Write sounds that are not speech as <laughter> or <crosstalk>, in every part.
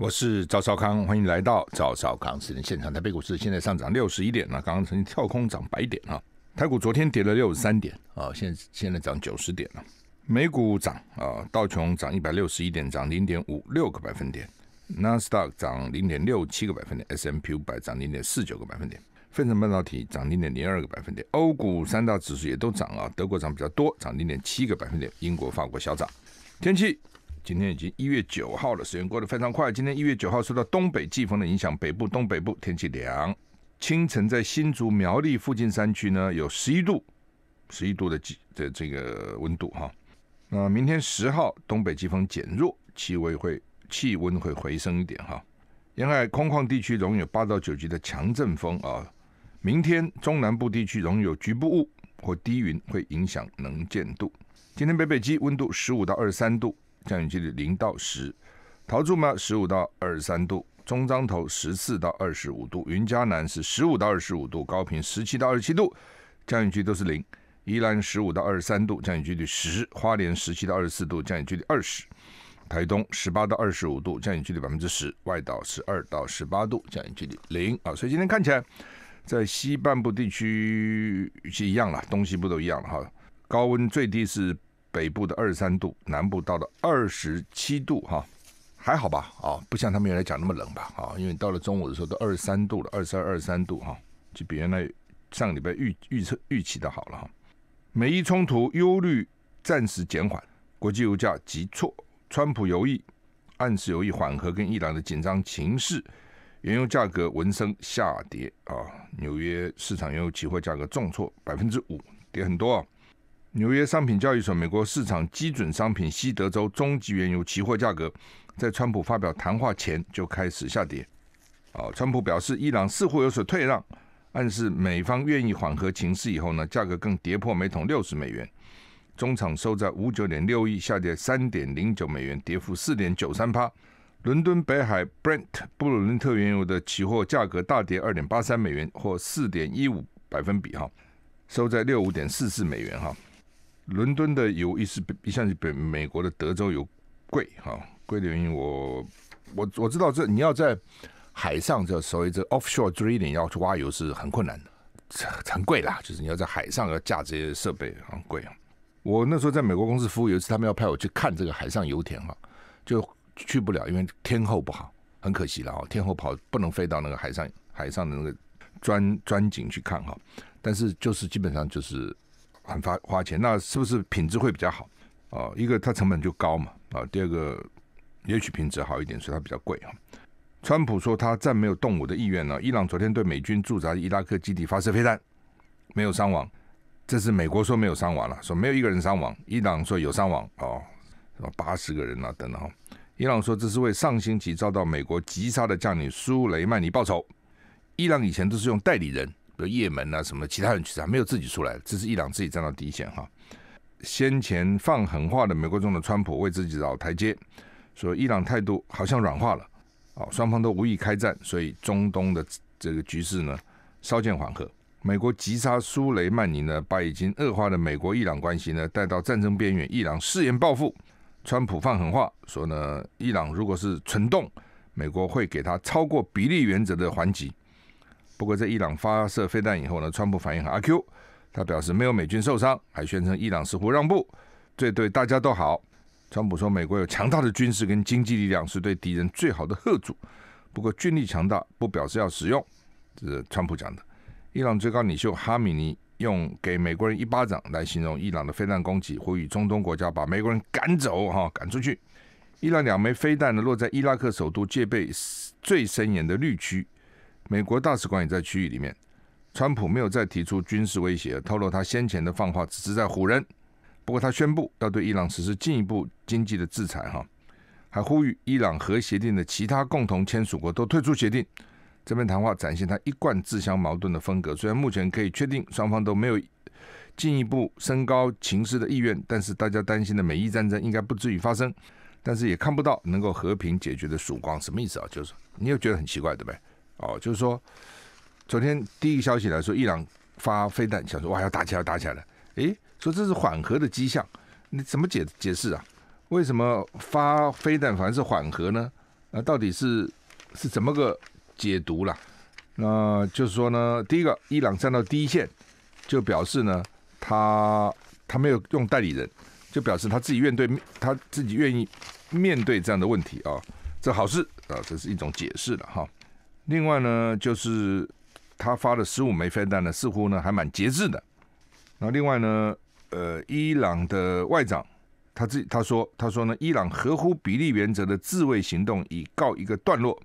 我是赵少康，欢迎来到赵少康私人现场。台股市现在上涨六十一点呢，刚刚曾经跳空涨百点啊。台股昨天跌了六十三点啊，现在现在涨九十点了。美股涨啊，道琼涨一百六十一点，涨零点五六个百分点；纳斯达克涨零点六七个百分点；S M P 五百涨零点四九个百分点；费城半导体涨零点零二个百分点。欧股三大指数也都涨啊，德国涨比较多，涨零点七个百分点；英国、法国小涨。天气。今天已经一月九号了，时间过得非常快。今天一月九号受到东北季风的影响，北部、东北部天气凉。清晨在新竹苗栗附近山区呢，有十一度、十一度的的这个温度哈。那明天十号，东北季风减弱，气温会气温会回升一点哈。沿海空旷地区仍有八到九级的强阵风啊。明天中南部地区仍有局部雾或低云，会影响能见度。今天北北基温度十五到二十三度。降雨几率零到十，桃竹苗十五到二十三度，中彰头十四到二十五度，云嘉南是十五到二十五度，高平十七到二十七度，降雨区都是零，宜兰十五到二十三度，降雨几率十，花莲十七到二十四度，降雨几率二十，台东十八到二十五度，降雨几率百分之十，外岛十二到十八度，降雨几率零啊，所以今天看起来在西半部地区是一样了，东西部都一样了哈，高温最低是。北部的二十三度，南部到了二十七度哈，还好吧啊，不像他们原来讲那么冷吧啊，因为到了中午的时候都二十三度了，二十二二十三度哈，就比原来上个礼拜预预测预期的好了哈。美伊冲突忧虑暂时减缓，国际油价急挫，川普有意暗示有意缓和跟伊朗的紧张情势，原油价格闻声下跌啊，纽约市场原油期货价格重挫百分之五，跌很多啊。纽约商品交易所美国市场基准商品西德州中级原油期货价格，在川普发表谈话前就开始下跌。啊，川普表示伊朗似乎有所退让，暗示美方愿意缓和情势。以后呢，价格更跌破每桶六十美元，中场收在五九点六亿，下跌三点零九美元，跌幅四点九三帕。伦敦北海布伦特原油的期货价格大跌二点八三美元，或四点一五百分比哈，收在六五点四四美元哈。伦敦的油一是比比像比美国的德州油贵哈，贵的原因我我我知道这你要在海上这所谓这 offshore drilling 要去挖油是很困难的，很贵啦，就是你要在海上要架这些设备很贵。我那时候在美国公司服务，有一次他们要派我去看这个海上油田哈，就去不了，因为天候不好，很可惜了哈，天候不好不能飞到那个海上海上的那个钻钻井去看哈，但是就是基本上就是。很花花钱，那是不是品质会比较好啊？一个它成本就高嘛啊，第二个也许品质好一点，所以它比较贵啊。川普说他暂没有动武的意愿呢。伊朗昨天对美军驻扎伊拉克基地发射飞弹，没有伤亡，这是美国说没有伤亡了，说没有一个人伤亡。伊朗说有伤亡啊，八十个人啊等等。伊朗说这是为上星期遭到美国击杀的将领苏雷曼尼报仇。伊朗以前都是用代理人。和也门啊，什么其他人去炸，没有自己出来，这是伊朗自己站到第一线哈。先前放狠话的美国总统川普为自己找台阶，说伊朗态度好像软化了，哦，双方都无意开战，所以中东的这个局势呢稍见缓和。美国击杀苏雷曼尼呢，把已经恶化的美国伊朗关系呢带到战争边缘。伊朗誓言报复，川普放狠话说呢，伊朗如果是蠢动，美国会给他超过比例原则的还击。不过，在伊朗发射飞弹以后呢，川普反应很阿 Q，他表示没有美军受伤，还宣称伊朗似乎让步，这对大家都好。川普说，美国有强大的军事跟经济力量，是对敌人最好的贺主。不过，军力强大不表示要使用，这是川普讲的。伊朗最高领袖哈米尼用给美国人一巴掌来形容伊朗的飞弹攻击，呼吁中东国家把美国人赶走，哈赶出去。伊朗两枚飞弹呢，落在伊拉克首都戒备最森严的绿区。美国大使馆也在区域里面。川普没有再提出军事威胁，透露他先前的放话只是在唬人。不过他宣布要对伊朗实施进一步经济的制裁，哈，还呼吁伊朗核协定的其他共同签署国都退出协定。这边谈话展现他一贯自相矛盾的风格。虽然目前可以确定双方都没有进一步升高情势的意愿，但是大家担心的美伊战争应该不至于发生，但是也看不到能够和平解决的曙光。什么意思啊？就是你又觉得很奇怪，对不对？哦，就是说，昨天第一个消息来说，伊朗发飞弹，想说哇，要打起来要打起来了。诶，说这是缓和的迹象，你怎么解解释啊？为什么发飞弹反而是缓和呢？那到底是是怎么个解读啦？那就是说呢，第一个，伊朗站到第一线，就表示呢，他他没有用代理人，就表示他自己愿对，他自己愿意面对这样的问题啊。这好事啊，这是一种解释了哈。另外呢，就是他发了十五枚飞弹呢，似乎呢还蛮节制的。那另外呢，呃，伊朗的外长，他自他说，他说呢，伊朗合乎比例原则的自卫行动已告一个段落。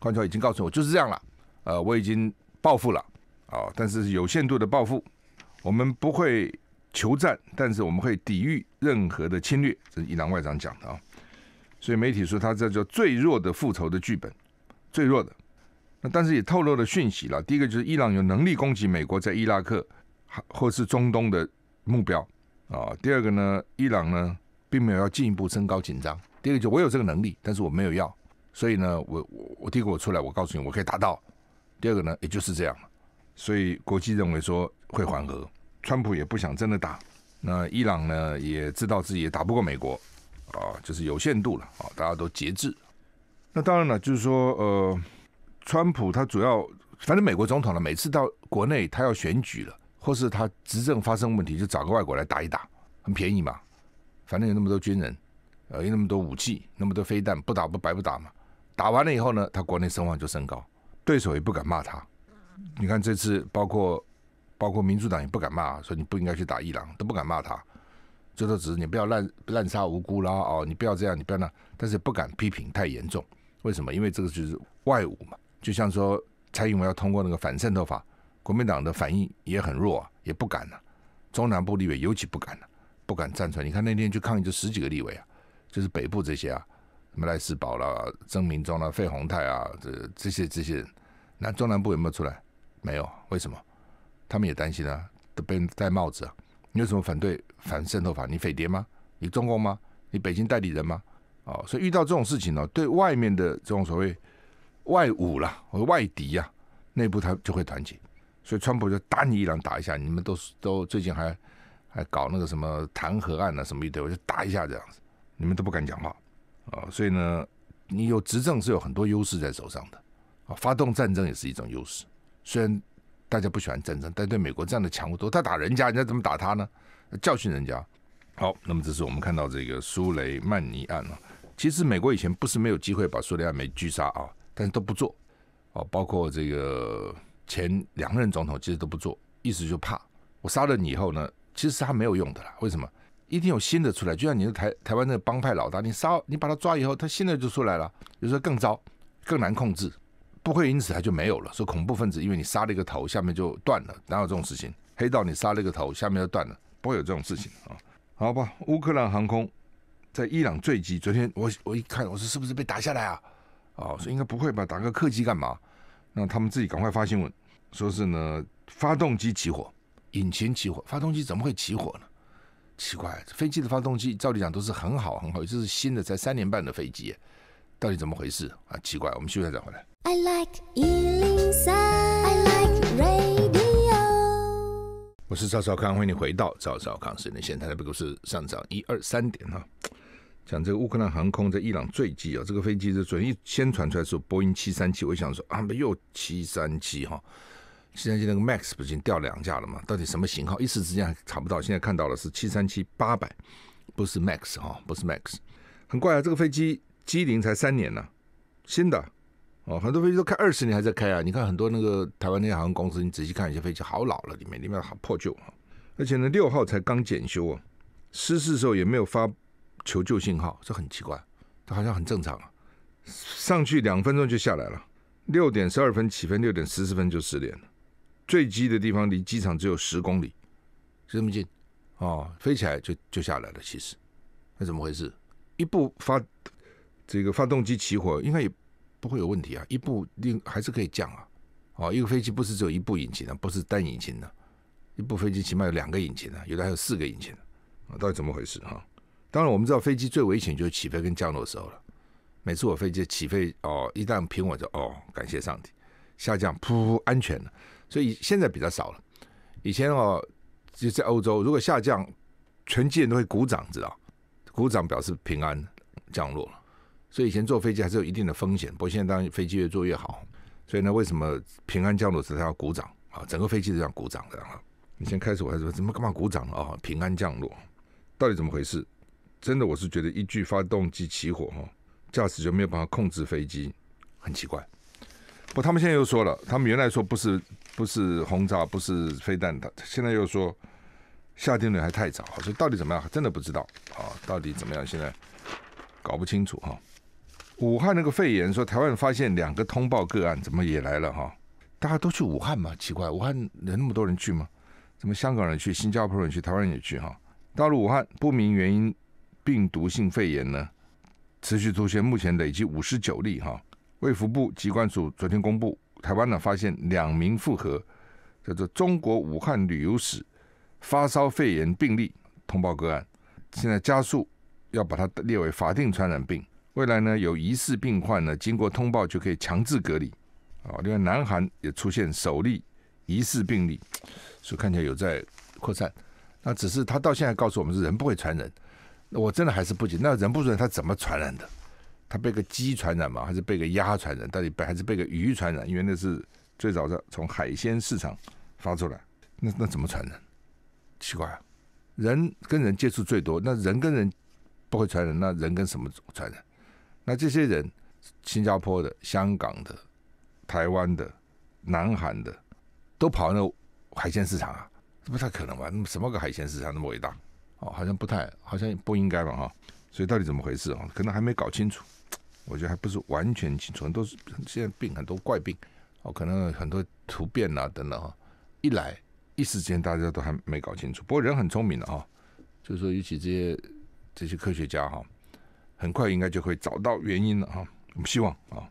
官桥已经告诉我，就是这样了。呃，我已经报复了啊，但是有限度的报复，我们不会求战，但是我们会抵御任何的侵略。这是伊朗外长讲的啊。所以媒体说他这叫最弱的复仇的剧本，最弱的。那但是也透露了讯息了。第一个就是伊朗有能力攻击美国在伊拉克或是中东的目标啊。第二个呢，伊朗呢并没有要进一步升高紧张。第二个就我有这个能力，但是我没有要。所以呢，我我第一个我出来，我告诉你我可以达到。第二个呢，也就是这样。所以国际认为说会缓和，川普也不想真的打。那伊朗呢也知道自己也打不过美国啊，就是有限度了啊，大家都节制。那当然了，就是说呃。川普他主要反正美国总统了，每次到国内他要选举了，或是他执政发生问题，就找个外国来打一打，很便宜嘛。反正有那么多军人，呃，有那么多武器，那么多飞弹，不打不白不打嘛。打完了以后呢，他国内声望就升高，对手也不敢骂他。你看这次包括包括民主党也不敢骂，说你不应该去打伊朗，都不敢骂他。这都只是你不要滥滥杀无辜啦，哦，你不要这样，你不要那，但是不敢批评太严重。为什么？因为这个就是外务嘛。就像说蔡英文要通过那个反渗透法，国民党的反应也很弱，也不敢了。中南部立委尤其不敢了，不敢站出来。你看那天去抗议就十几个立委啊，就是北部这些啊，什么赖世宝啦、曾明忠啦、费洪泰啊，这这些这些人，那中南部有没有出来？没有，为什么？他们也担心啊，都被人戴帽子啊。你有什么反对反渗透法？你匪谍吗？你中共吗？你北京代理人吗？哦，所以遇到这种事情呢，对外面的这种所谓。外武啦，外敌呀，内部他就会团结，所以川普就打你一两打一下，你们都是都最近还还搞那个什么弹劾案啊什么一堆，我就打一下这样子，你们都不敢讲话啊，所以呢，你有执政是有很多优势在手上的啊，发动战争也是一种优势，虽然大家不喜欢战争，但对美国这样的强国都他打人家，人家怎么打他呢？教训人家。好，那么这是我们看到这个苏雷曼尼案啊，其实美国以前不是没有机会把苏雷曼尼狙杀啊。但是都不做，哦，包括这个前两任总统其实都不做，意思就怕我杀了你以后呢，其实他没有用的啦。为什么？一定有新的出来。就像你的台台湾那个帮派老大，你杀你把他抓以后，他新的就出来了。有时候更糟，更难控制。不会因此他就没有了。说恐怖分子因为你杀了一个头，下面就断了，哪有这种事情？黑道你杀了一个头，下面就断了，不会有这种事情啊。好吧，乌克兰航空在伊朗坠机，昨天我我一看，我说是不是被打下来啊？哦，所以应该不会吧？打个客机干嘛？那他们自己赶快发新闻，说是呢，发动机起火，引擎起火，发动机怎么会起火呢？奇怪，飞机的发动机，照理讲都是很好很好，这是新的，才三年半的飞机，到底怎么回事啊？奇怪，我们休息再回来。I like 103，I like radio。我是赵少康，欢迎你回到赵少康私人现台。的不都是上涨一二三点哈？讲这个乌克兰航空在伊朗坠机啊，这个飞机是准一先传出来说波音七三七，我想说啊，没有七三七哈，七三七那个 MAX 不是已经掉两架了嘛？到底什么型号？一时之间还查不到，现在看到了是七三七八百，不是 MAX 哈，不是 MAX，很怪啊。这个飞机机龄才三年呢，新的哦，很多飞机都开二十年还在开啊。你看很多那个台湾那些航空公司，你仔细看一些飞机好老了，里面里面好破旧啊。而且呢，六号才刚检修啊，失事的时候也没有发。求救信号，这很奇怪，这好像很正常啊。上去两分钟就下来了，六点十二分起飞，六点十四分就失联了。坠机的地方离机场只有十公里，就这么近哦，飞起来就就下来了，其实，那怎么回事？一部发这个发动机起火，应该也不会有问题啊。一部另还是可以降啊。哦，一个飞机不是只有一部引擎的，不是单引擎的，一部飞机起码有两个引擎的，有的还有四个引擎。啊，到底怎么回事？哈。当然，我们知道飞机最危险就是起飞跟降落的时候了。每次我飞机起飞，哦，一旦平稳就哦，感谢上帝！下降，噗，安全了。所以现在比较少了。以前哦，就在欧洲，如果下降，全机人都会鼓掌，知道？鼓掌表示平安降落。所以以前坐飞机还是有一定的风险。不过现在当然飞机越做越好。所以呢，为什么平安降落时他要鼓掌啊？整个飞机都要鼓掌的啊！你先开始我还说怎么干嘛鼓掌啊？平安降落，到底怎么回事？真的，我是觉得一句发动机起火哈，驾驶就没有办法控制飞机，很奇怪。不，他们现在又说了，他们原来说不是不是轰炸，不是飞弹的，现在又说下定论还太早，所以到底怎么样，真的不知道啊，到底怎么样现在搞不清楚哈。武汉那个肺炎，说台湾发现两个通报个案，怎么也来了哈？大家都去武汉嘛？奇怪，武汉人那么多人去吗？怎么香港人去，新加坡人去，台湾人也去哈？到了武汉，不明原因。病毒性肺炎呢，持续出现，目前累计五十九例哈。卫福部机关署昨天公布，台湾呢发现两名复合，叫做中国武汉旅游史发烧肺炎病例通报个案，现在加速要把它列为法定传染病。未来呢，有疑似病患呢，经过通报就可以强制隔离。啊，另外南韩也出现首例疑似病例，所以看起来有在扩散。那只是他到现在告诉我们是人不会传人。我真的还是不解，那人不准他怎么传染的？他被个鸡传染吗？还是被个鸭传染？到底被还是被个鱼传染？因为那是最早从海鲜市场发出来，那那怎么传染？奇怪啊！人跟人接触最多，那人跟人不会传染，那人跟什么传染？那这些人，新加坡的、香港的、台湾的、南韩的，都跑那海鲜市场啊？这不太可能吧？什么个海鲜市场那么伟大？哦，好像不太，好像不应该吧，哈，所以到底怎么回事啊？可能还没搞清楚，我觉得还不是完全清楚，多是现在病很多怪病，哦，可能很多突变啊等等，一来一时间大家都还没搞清楚。不过人很聪明的啊，就是说，尤其这些这些科学家哈，很快应该就会找到原因了哈，我们希望啊，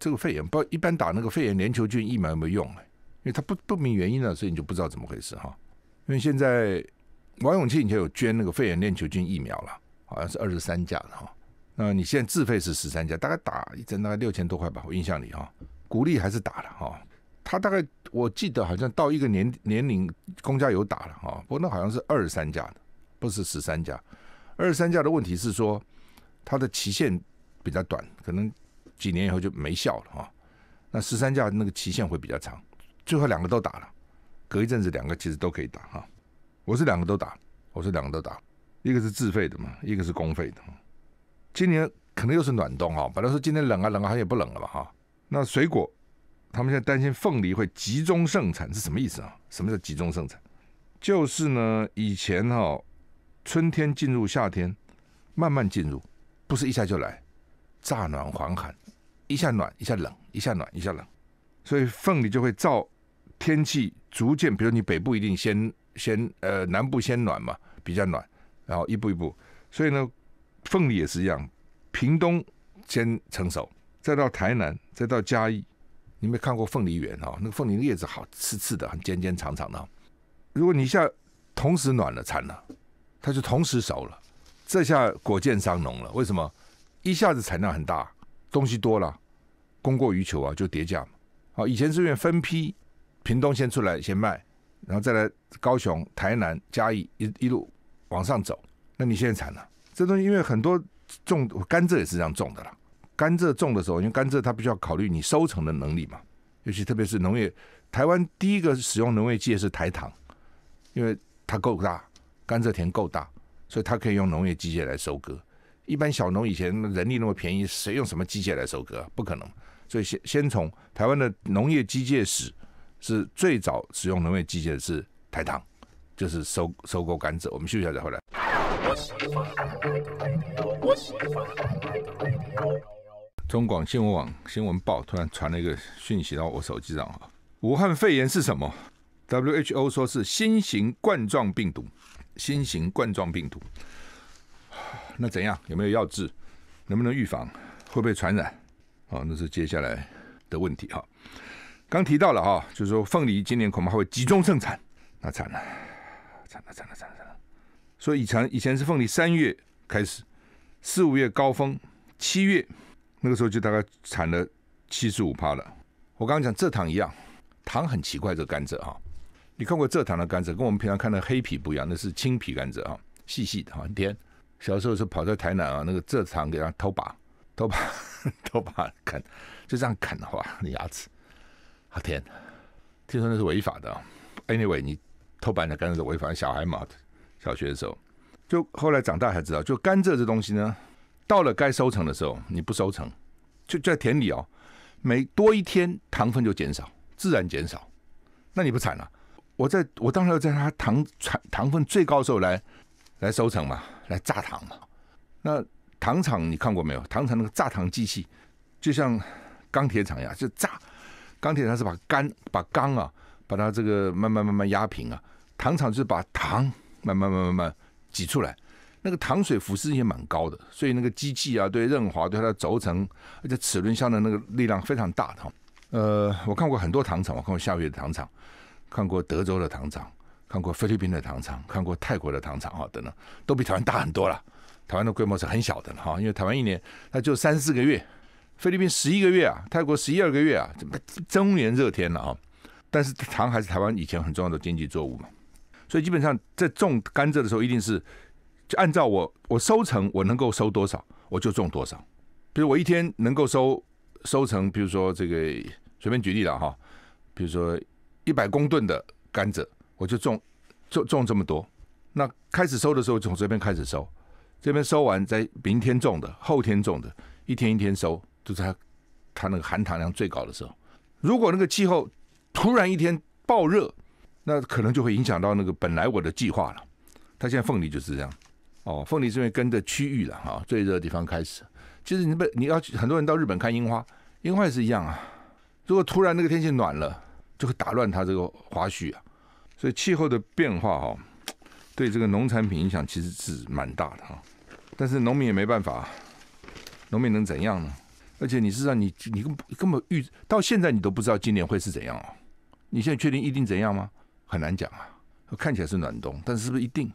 这个肺炎不一般打那个肺炎链球菌疫苗有没有用因为它不不明原因了，所以你就不知道怎么回事哈。因为现在。王永庆以前有捐那个肺炎链球菌疫苗了，好像是二十三价的哈。那你现在自费是十三价，大概打一针大概六千多块吧，我印象里哈。鼓励还是打了哈。他大概我记得好像到一个年年龄公家有打了哈，不过那好像是二十三价的，不是十三价。二十三价的问题是说它的期限比较短，可能几年以后就没效了哈。那十三价那个期限会比较长，最后两个都打了，隔一阵子两个其实都可以打哈。我是两个都打，我是两个都打，一个是自费的嘛，一个是公费的。今年可能又是暖冬啊，本来说今天冷啊冷啊，好像也不冷了吧哈。那水果，他们现在担心凤梨会集中盛产是什么意思啊？什么叫集中盛产？就是呢，以前哈，春天进入夏天，慢慢进入，不是一下就来，乍暖还寒，一下暖一下冷，一下暖一下冷，所以凤梨就会照天气逐渐，比如你北部一定先。先呃南部先暖嘛，比较暖，然后一步一步，所以呢，凤梨也是一样，屏东先成熟，再到台南，再到嘉义。你没看过凤梨园哦？那个凤梨叶子好刺刺的，很尖尖长长的。如果你一下同时暖了，产了，它就同时熟了，这下果贱伤农了。为什么？一下子产量很大，东西多了，供过于求啊，就跌价嘛。好，以前是分批，屏东先出来先卖。然后再来高雄、台南、嘉义一一路往上走，那你现在惨了。这东西因为很多种甘蔗也是这样种的啦。甘蔗种的时候，因为甘蔗它必须要考虑你收成的能力嘛，尤其特别是农业。台湾第一个使用农业机械是台糖，因为它够大，甘蔗田够大，所以它可以用农业机械来收割。一般小农以前人力那么便宜，谁用什么机械来收割？不可能。所以先先从台湾的农业机械史。是最早使用农业机械的是台糖，就是收收购甘蔗。我们休息一下再回来。中广新闻网新闻报突然传了一个讯息到我手机上，武汉肺炎是什么？WHO 说是新型冠状病毒。新型冠状病毒，那怎样？有没有药治？能不能预防？会不会传染？啊，那是接下来的问题哈。刚提到了哈，就是说凤梨今年恐怕会集中盛产，那惨了，惨了惨了惨了。惨了。所以以前以前是凤梨三月开始，四五月高峰，七月那个时候就大概产了七十五趴了。我刚刚讲蔗糖一样，糖很奇怪，这甘蔗哈，你看过蔗糖的甘蔗跟我们平常看的黑皮不一样，那是青皮甘蔗哈，细细的哈，很甜。小时候是跑在台南啊，那个蔗糖给他偷拔、偷拔、<laughs> 偷拔啃，就这样啃的话，牙齿。天，听说那是违法的。Anyway，你偷板的甘蔗违法。小孩嘛，小学的时候就后来长大才知道，就甘蔗这东西呢，到了该收成的时候，你不收成，就在田里哦，每多一天糖分就减少，自然减少。那你不惨了？我在我当时要在它糖产糖分最高的时候来来收成嘛，来榨糖嘛。那糖厂你看过没有？糖厂那个榨糖机器就像钢铁厂一样，就榨。钢铁它是把钢把钢啊，把它这个慢慢慢慢压平啊，糖厂就是把糖慢慢慢慢慢挤出来，那个糖水腐蚀也蛮高的，所以那个机器啊，对润滑对它的轴承，而且齿轮箱的那个力量非常大的。呃，我看过很多糖厂，我看过夏威夷的糖厂，看过德州的糖厂，看过菲律宾的糖厂，看过泰国的糖厂啊等等，都比台湾大很多了。台湾的规模是很小的哈，因为台湾一年它就三四个月。菲律宾十一个月啊，泰国十一二个月啊，怎么中年热天了啊？但是糖还是台湾以前很重要的经济作物嘛，所以基本上在种甘蔗的时候，一定是就按照我我收成我能够收多少，我就种多少。比如我一天能够收收成，比如说这个随便举例了哈，比如说一百公吨的甘蔗，我就种种种这么多。那开始收的时候，从这边开始收，这边收完再明天种的，后天种的，一天一天收。就是它，它那个含糖量最高的时候，如果那个气候突然一天暴热，那可能就会影响到那个本来我的计划了。它现在凤梨就是这样，哦，凤梨这边跟着区域了哈，最热的地方开始。其实你不，你要很多人到日本看樱花，樱花也是一样啊。如果突然那个天气暖了，就会打乱它这个花絮啊。所以气候的变化哈，对这个农产品影响其实是蛮大的哈。但是农民也没办法，农民能怎样呢？而且你是让你你根根本预到现在你都不知道今年会是怎样哦。你现在确定一定怎样吗？很难讲啊。看起来是暖冬，但是是不是一定？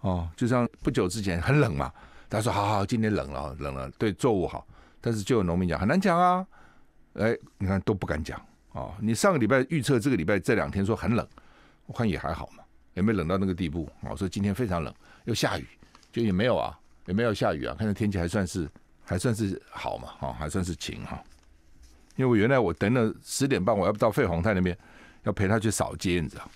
哦，就像不久之前很冷嘛，大家说好好，今年冷了，冷了，对作物好。但是就有农民讲很难讲啊。哎，你看都不敢讲哦，你上个礼拜预测这个礼拜这两天说很冷，我看也还好嘛，也没冷到那个地步？我说今天非常冷，又下雨，就也没有啊，也没有下雨啊，看这天气还算是。还算是好嘛，哈，还算是晴哈，因为我原来我等了十点半，我要到费宏泰那边，要陪他去扫街，你知道？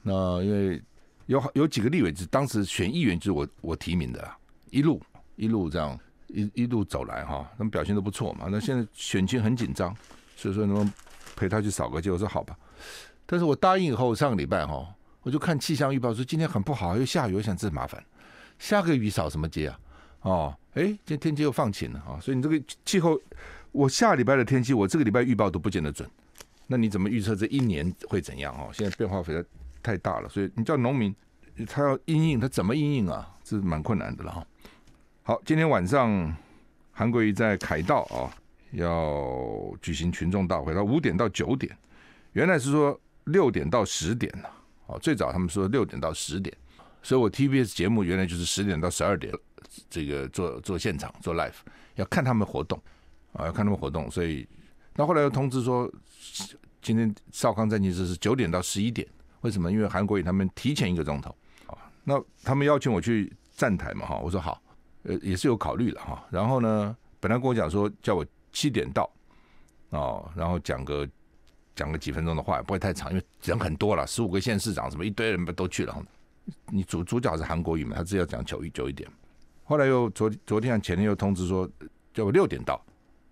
那因为有有几个立委，就当时选议员就是我我提名的，一路一路这样一一路走来哈，他们表现都不错嘛。那现在选情很紧张，所以说不能陪他去扫个街，我说好吧。但是我答应以后，上个礼拜哈，我就看气象预报说今天很不好，又下雨，我想这麻烦，下个雨扫什么街啊？哦，哎，今天天气又放晴了啊，所以你这个气候，我下礼拜的天气，我这个礼拜预报都不见得准，那你怎么预测这一年会怎样哦？现在变化非常太大了，所以你叫农民他要应应，他怎么应应啊？这是蛮困难的了哈。好，今天晚上韩国瑜在凯道啊，要举行群众大会，他五点到九点，原来是说六点到十点呢。哦，最早他们说六点到十点，所以我 TBS 节目原来就是十点到十二点了。这个做做现场做 live 要看他们活动啊，要看他们活动，所以那后来又通知说，今天少康战记者是九点到十一点，为什么？因为韩国语他们提前一个钟头啊。那他们邀请我去站台嘛，哈，我说好，呃，也是有考虑了哈。然后呢，本来跟我讲说叫我七点到哦，然后讲个讲个几分钟的话，也不会太长，因为人很多了，十五个县市长什么一堆人不都去了，你主主角是韩国语嘛，他只要讲久一久一点。后来又昨昨天前天又通知说叫我六点到，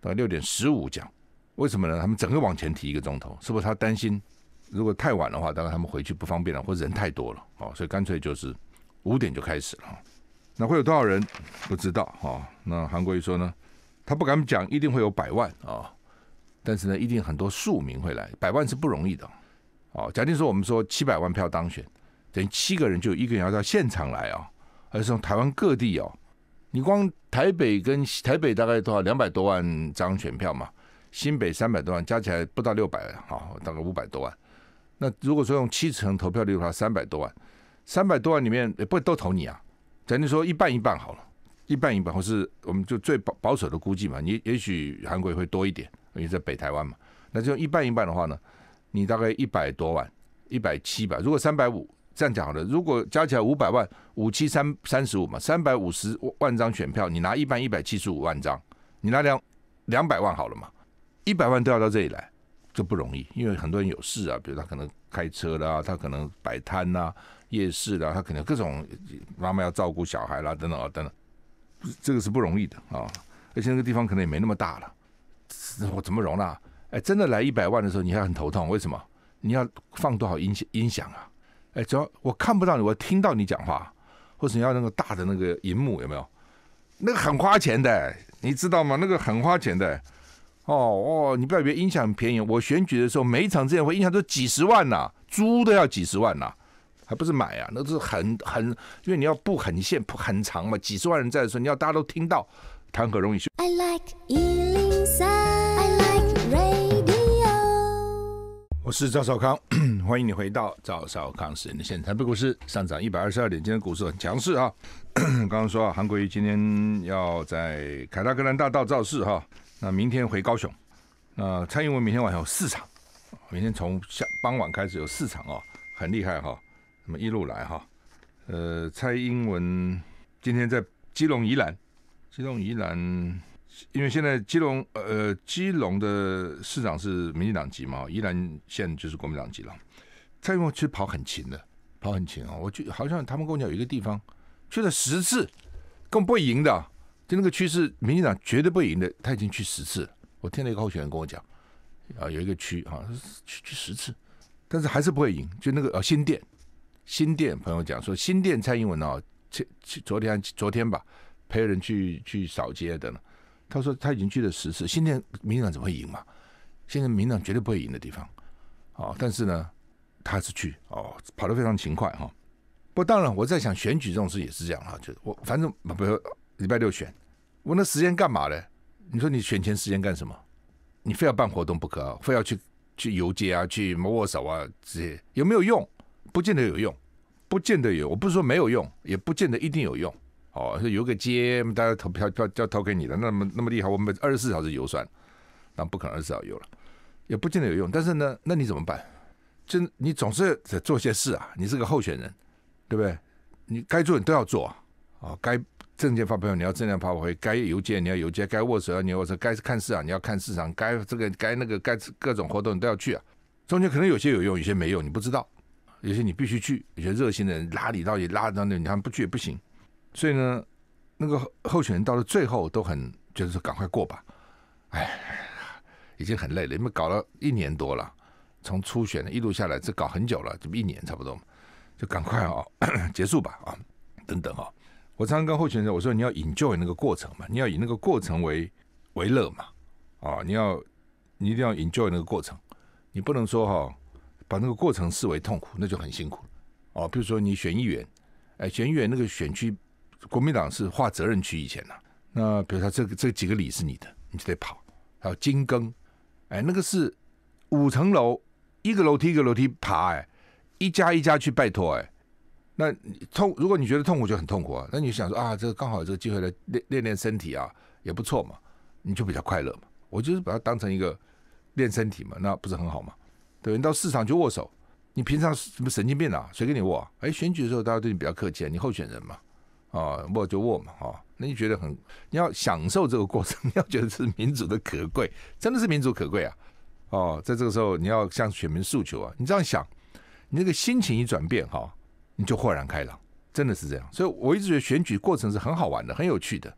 到六点十五讲，为什么呢？他们整个往前提一个钟头，是不是他担心如果太晚的话，当然他们回去不方便了，或者人太多了，哦，所以干脆就是五点就开始了。那会有多少人不知道？哦，那韩国瑜说呢，他不敢讲一定会有百万啊，但是呢，一定很多庶民会来，百万是不容易的。哦，假定说我们说七百万票当选，等于七个人就有一个人要到现场来啊，而是从台湾各地哦。你光台北跟台北大概多少？两百多万张选票嘛，新北三百多万，加起来不到六百，好，大概五百多万。那如果说用七成投票率的话，三百多万，三百多万里面也不都投你啊，等于说一半一半好了，一半一半，或是我们就最保保守的估计嘛，你也许韩国会多一点，因为在北台湾嘛。那就一半一半的话呢，你大概一百多万，一百七吧，如果三百五。这样讲好了，如果加起来五百万，五七三三十五嘛，三百五十万张选票，你拿一半一百七十五万张，你拿两两百万好了嘛？一百万都要到这里来，这不容易，因为很多人有事啊，比如他可能开车啦，他可能摆摊啦，夜市啦，他可能各种妈妈要照顾小孩啦等等啊等等，这个是不容易的啊。而且那个地方可能也没那么大了，我怎么容纳？哎，真的来一百万的时候，你还很头痛，为什么？你要放多少音响音响啊？哎，只要我看不到你，我听到你讲话，或者你要那个大的那个荧幕有没有？那个很花钱的，你知道吗？那个很花钱的。哦哦，你不要以为音响很便宜。我选举的时候，每一场这样会，音响都几十万呐，租都要几十万呐，还不是买啊？那都是很很，因为你要布很线，布很长嘛，几十万人在的时候，你要大家都听到，谈何容易？i like 我是赵少康，<clears throat> 欢迎你回到赵少康时的现场。北股市上涨一百二十二点，今天股市很强势啊。<clears throat> 刚刚说韩国瑜今天要在凯达格兰大道造势哈，那明天回高雄。那蔡英文明天晚上有四场，明天从下傍晚开始有四场啊，很厉害哈。那么一路来哈，呃，蔡英文今天在基隆宜兰，基隆宜兰。因为现在基隆，呃，基隆的市长是民进党籍嘛，宜兰县就是国民党籍了。蔡英文其实跑很勤的，跑很勤啊。我就好像他们跟我讲，有一个地方去了十次，更不不赢的。就那个区是民进党绝对不赢的，他已经去十次。我听了一个候选人跟我讲，啊，有一个区啊，去去十次，但是还是不会赢。就那个啊新店，新店朋友讲说，新店蔡英文哦，去去昨天昨天吧，陪人去去扫街的呢。他说他已经去了十次，现在民党怎么会赢嘛？现在民党绝对不会赢的地方，哦，但是呢，他还是去哦，跑得非常勤快哈。不，当然我在想选举这种事也是这样哈，就我反正不礼拜六选，我那时间干嘛呢？你说你选前时间干什么？你非要办活动不可，非要去去游街啊，去摸握手啊这些，有没有用？不见得有用，不见得有。我不是说没有用，也不见得一定有用。哦，是有个街，大家投票票要投给你的，那么那么厉害，我们二十四小时游算，那不可能二十四小时游了，也不见得有用。但是呢，那你怎么办？就你总是得做些事啊，你是个候选人，对不对？你该做你都要做啊。哦，该证件发友，你要证件发挥，该邮件你要邮件，该握手要你握手，该看市场你要看市场，该这个该那个该各种活动你都要去啊。中间可能有些有用，有些没用，你不知道。有些你必须去，有些热心的人拉你到底拉到那，你他们不去也不行。所以呢，那个候选人到了最后都很就是赶快过吧，哎，已经很累了，你们搞了一年多了，从初选一路下来，这搞很久了，这么一年差不多，就赶快啊 <clears throat> 结束吧啊，等等啊，我常常跟候选人我说，你要 enjoy 那个过程嘛，你要以那个过程为为乐嘛，啊，你要你一定要 enjoy 那个过程，你不能说哈把那个过程视为痛苦，那就很辛苦了，哦，比如说你选议员，哎，选议员那个选区。国民党是划责任区以前啊，那比如说这个这几个里是你的，你就得跑。还有金更，哎，那个是五层楼，一个楼梯一个楼梯爬，哎，一家一家去拜托，哎，那痛如果你觉得痛苦就很痛苦啊，那你想说啊，这个刚好这个机会来练练练身体啊，也不错嘛，你就比较快乐嘛。我就是把它当成一个练身体嘛，那不是很好嘛？对，你到市场去握手，你平常什么神经病啊？谁跟你握？哎，选举的时候大家对你比较客气，你候选人嘛。哦，握就握嘛，哈，那你觉得很，你要享受这个过程，<laughs> 你要觉得是民主的可贵，真的是民主可贵啊！哦，在这个时候你要向选民诉求啊，你这样想，你那个心情一转变，哈，你就豁然开朗，真的是这样。所以我一直觉得选举过程是很好玩的，很有趣的。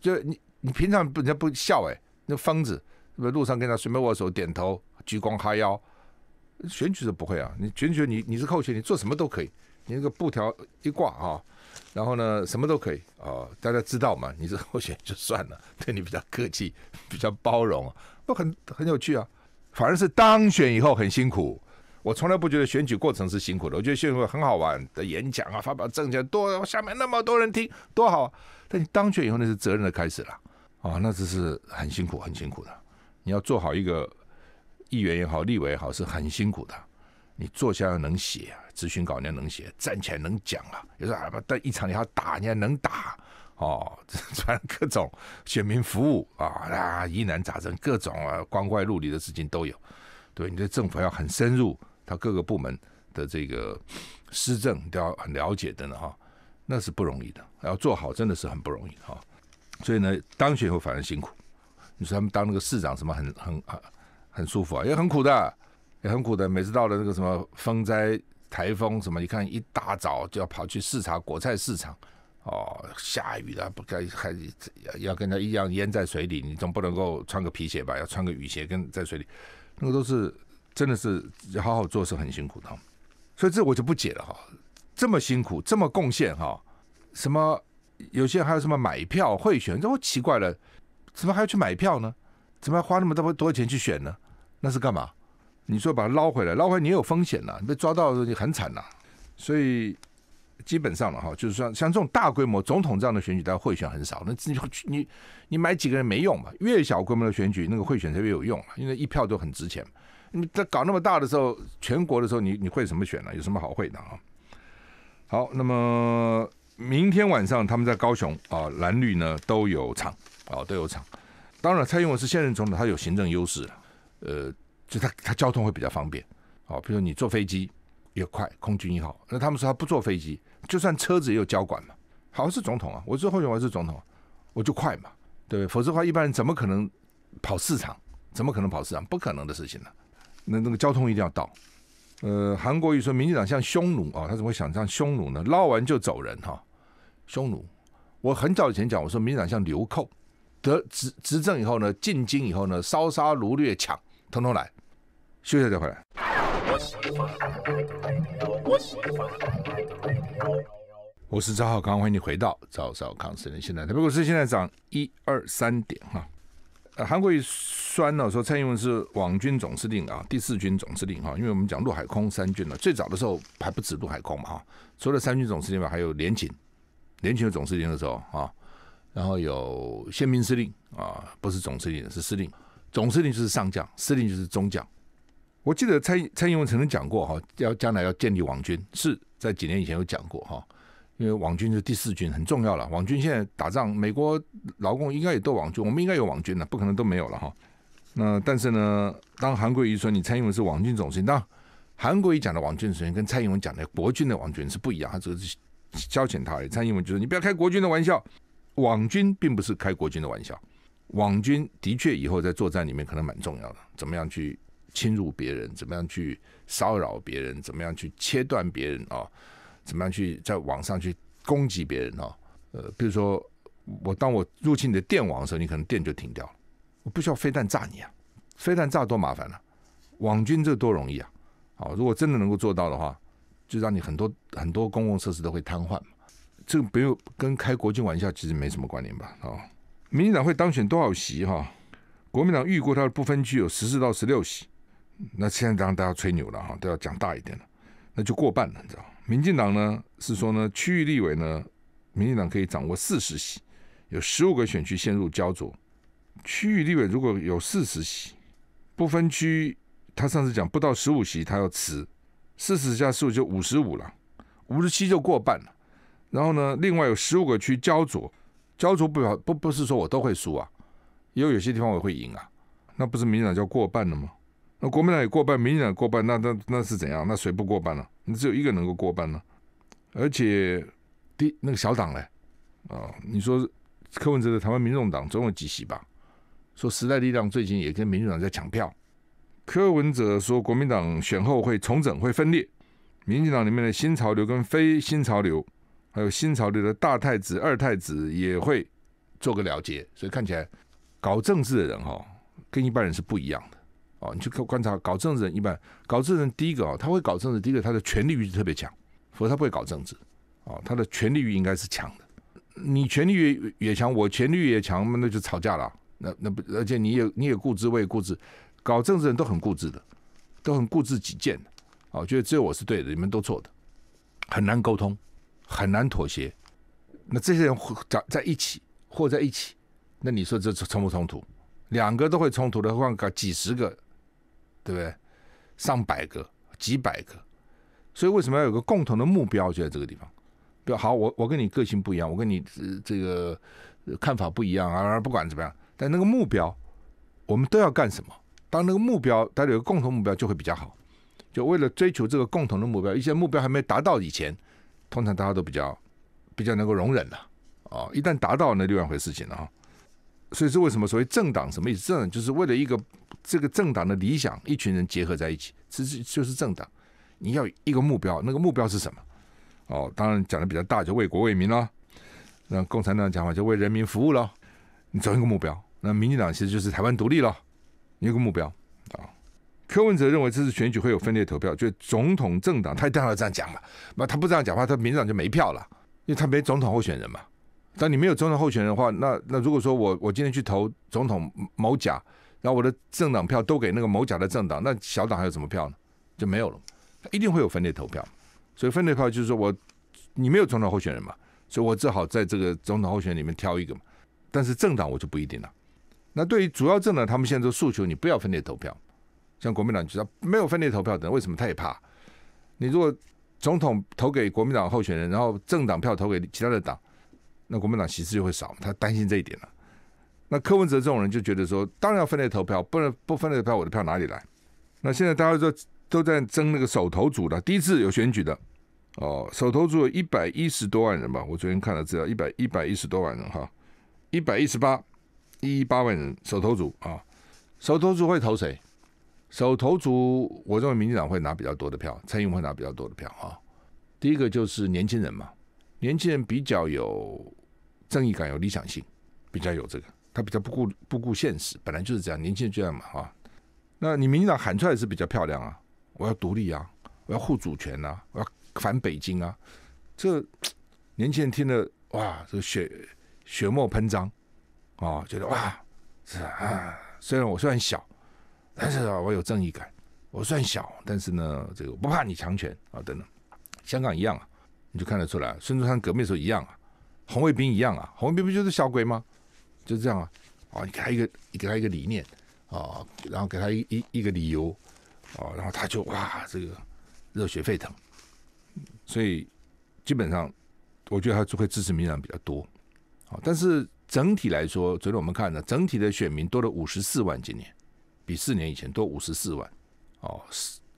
就你，你平常不人家不笑哎，那疯子，路上跟他随便握手、点头、鞠躬、哈腰，选举都不会啊。你选举，你你是靠钱，你做什么都可以。你那个布条一挂啊，然后呢，什么都可以啊。大家知道嘛？你这候选就算了，<laughs> 对你比较客气，比较包容，都很很有趣啊。反而是当选以后很辛苦。我从来不觉得选举过程是辛苦的，我觉得选举很好玩，的演讲啊，发表政见，多下面那么多人听，多好。但你当选以后，那是责任的开始了啊，那只是很辛苦，很辛苦的。你要做好一个议员也好，立委也好，是很辛苦的。你坐下要能写，咨询稿你要能写；站起来能讲啊，有时候啊，但一场你要打，你要能打哦。<laughs> 穿各种选民服务啊，啊疑难杂症各种啊，光怪陆离的事情都有。对，你对政府要很深入，他各个部门的这个施政都要很了解的呢哈，那是不容易的，要做好真的是很不容易哈。所以呢，当选以后反而辛苦。你说他们当那个市长什么很很啊很舒服啊，也很苦的。也很苦的，每次到了那个什么风灾、台风什么，你看一大早就要跑去视察果菜市场，哦，下雨了，不该还要跟他一样淹在水里，你总不能够穿个皮鞋吧？要穿个雨鞋跟在水里，那个都是真的是好好做是很辛苦的，所以这我就不解了哈，这么辛苦，这么贡献哈，什么有些人还有什么买票贿选，这我奇怪了，怎么还要去买票呢？怎么要花那么多多钱去选呢？那是干嘛？你说把它捞回来，捞回来你也有风险呐，被抓到的时候你很惨呐。所以基本上了哈，就是说像这种大规模总统这样的选举，大家贿选很少。那自你你买几个人没用嘛？越小规模的选举，那个贿选才越有用嘛，因为一票都很值钱。你在搞那么大的时候，全国的时候，你你会什么选呢？有什么好会的啊？好，那么明天晚上他们在高雄啊，蓝绿呢都有场啊都有场。当然，蔡英文是现任总统，他有行政优势。呃。就他他交通会比较方便，哦，比如你坐飞机也快，空军一号。那他们说他不坐飞机，就算车子也有交管嘛，好像是总统啊。我最候选人是总统，我就快嘛，对不对？否则的话，一般人怎么可能跑市场？怎么可能跑市场？不可能的事情呢。那那个交通一定要到。呃，韩国瑜说民进党像匈奴啊，他怎么会想像匈奴呢？捞完就走人哈，匈奴。我很早以前讲，我说民进党像流寇，得执执政以后呢，进京以后呢，烧杀掳掠抢，统统来。休息再回来。我是赵浩康，欢迎你回到赵少康私人现在他如果是现在涨一二三点哈，韩国语酸了，说蔡英文是网军总司令啊，第四军总司令哈，因为我们讲陆海空三军呢，最早的时候还不止陆海空嘛哈，除了三军总司令嘛，还有联勤联勤总司令的时候啊，然后有宪兵司令啊，不是总司令是司令，总司令就是上将，司令就是中将。我记得蔡蔡英文曾经讲过哈，要将来要建立网军是在几年以前有讲过哈，因为网军是第四军很重要了。网军现在打仗，美国劳工应该也都网军，我们应该有网军的，不可能都没有了哈。那但是呢，当韩国瑜说你蔡英文是网军总司令，那韩国瑜讲的网军总司令跟蔡英文讲的国军的网军是不一样，他只是消遣他。而已。蔡英文就说你不要开国军的玩笑，网军并不是开国军的玩笑，网军的确以后在作战里面可能蛮重要的，怎么样去？侵入别人怎么样去骚扰别人？怎么样去切断别人啊？怎么样去在网上去攻击别人啊？呃，比如说我当我入侵你的电网的时候，你可能电就停掉了。我不需要飞弹炸你啊，飞弹炸多麻烦了。网军这多容易啊！好，如果真的能够做到的话，就让你很多很多公共设施都会瘫痪嘛。这不用跟开国际玩笑，其实没什么关联吧？好，民进党会当选多少席哈？国民党预估它的不分区有十四到十六席。那现在当然大家吹牛了哈，都要讲大一点了，那就过半了，你知道？民进党呢是说呢，区域立委呢，民进党可以掌握四十席，有十五个选区陷入焦灼，区域立委如果有四十席，不分区，他上次讲不到十五席，他要辞，四十加十五就五十五了，五十七就过半了。然后呢，另外有十五个区焦灼，焦灼不好，不不是说我都会输啊，也有有些地方我会赢啊，那不是民进党叫过半了吗？那国民党也过半，民进党过半，那那那是怎样？那谁不过半呢？你只有一个能够过半呢？而且第那个小党嘞，啊，你说柯文哲的台湾民众党总有几席吧？说时代力量最近也跟民进党在抢票。柯文哲说国民党选后会重整，会分裂。民进党里面的新潮流跟非新潮流，还有新潮流的大太子、二太子也会做个了结，所以看起来搞政治的人哈，跟一般人是不一样的。哦，你去观察搞政治人，一般搞政治人，第一个哦，他会搞政治。第一个，他的权力欲特别强，否则他不会搞政治。哦，他的权力欲应该是强的。你权力越越强，我权力越强，那就吵架了。那那不，而且你也你也固执，我也固执。搞政治人都很固执的，都很固执己见的。哦，觉得只有我是对的，你们都错的，很难沟通，很难妥协。那这些人在在一起或在一起，那你说这冲不冲突？两个都会冲突的，何况搞几十个？对不对？上百个、几百个，所以为什么要有个共同的目标？就在这个地方。对，好，我我跟你个性不一样，我跟你这个看法不一样啊，不管怎么样，但那个目标，我们都要干什么？当那个目标大家有个共同目标，就会比较好。就为了追求这个共同的目标，一些目标还没达到以前，通常大家都比较比较能够容忍的、啊。一旦达到那另外回事情了啊。所以是为什么所谓政党什么意思？政党就是为了一个这个政党的理想，一群人结合在一起，其实就是政党。你要一个目标，那个目标是什么？哦，当然讲的比较大，就为国为民了。那共产党讲话就为人民服务了。你找一个目标。那民进党其实就是台湾独立了，你有个目标啊。柯文哲认为这次选举会有分裂投票，就总统政党太定要这样讲嘛？那他不这样讲，话，他民进党就没票了，因为他没总统候选人嘛。但你没有总统候选人的话，那那如果说我我今天去投总统某甲，然后我的政党票都给那个某甲的政党，那小党还有什么票呢？就没有了？一定会有分裂投票。所以分裂票就是说我你没有总统候选人嘛，所以我只好在这个总统候选人里面挑一个嘛。但是政党我就不一定了。那对于主要政党，他们现在都诉求你不要分裂投票，像国民党就说没有分裂投票人为什么？他也怕你如果总统投给国民党候选人，然后政党票投给其他的党。那国民党席次就会少，他担心这一点了。那柯文哲这种人就觉得说，当然要分类投票，不然不分类的票，我的票哪里来？那现在大家都都在争那个手头组的第一次有选举的哦，手头组有一百一十多万人吧？我昨天看了资料，一百一百一十多万人哈，一百一十八一八万人手头组啊，手头组会投谁？手头族，我认为民进党会拿比较多的票，蔡英文会拿比较多的票啊。第一个就是年轻人嘛，年轻人比较有。正义感有理想性，比较有这个，他比较不顾不顾现实，本来就是这样，年轻人就这样嘛啊。那你民进党喊出来是比较漂亮啊，我要独立啊，我要护主权啊，我要反北京啊，这年轻人听了哇，这血血沫喷张啊，觉得哇是啊，虽然我虽然小，但是啊我有正义感，我虽然小，但是呢这个不怕你强权啊等等，香港一样啊，你就看得出来，孙中山革命时候一样啊。红卫兵一样啊，红卫兵不就是小鬼吗？就是这样啊，啊，给他一个，你给他一个理念啊，然后给他一一一个理由啊，然后他就哇，这个热血沸腾。所以基本上，我觉得他就会支持民党比较多啊。但是整体来说，昨天我们看呢，整体的选民多了五十四万，今年比四年以前多五十四万哦，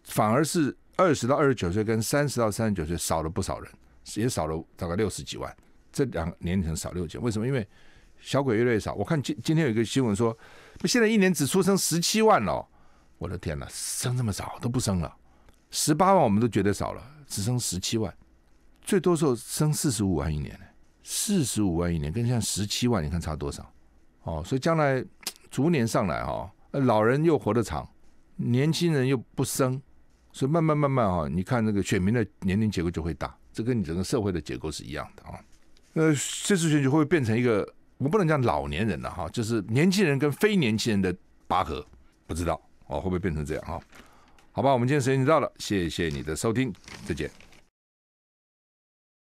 反而是二十到二十九岁跟三十到三十九岁少了不少人，也少了大概六十几万。这两年龄层少六千，为什么？因为小鬼越来越少。我看今今天有一个新闻说，不现在一年只出生十七万了，我的天哪，生这么少都不生了，十八万我们都觉得少了，只生十七万，最多时候生四十五万一年呢，四十五万一年跟现在十七万，你看差多少？哦，所以将来逐年上来哦，老人又活得长，年轻人又不生，所以慢慢慢慢哈，你看那个选民的年龄结构就会大，这跟你整个社会的结构是一样的啊。呃，这次选举会不会变成一个，我不能讲老年人了哈，就是年轻人跟非年轻人的拔河，不知道哦会不会变成这样哈？好吧，我们今天时间就到了，谢谢你的收听，再见。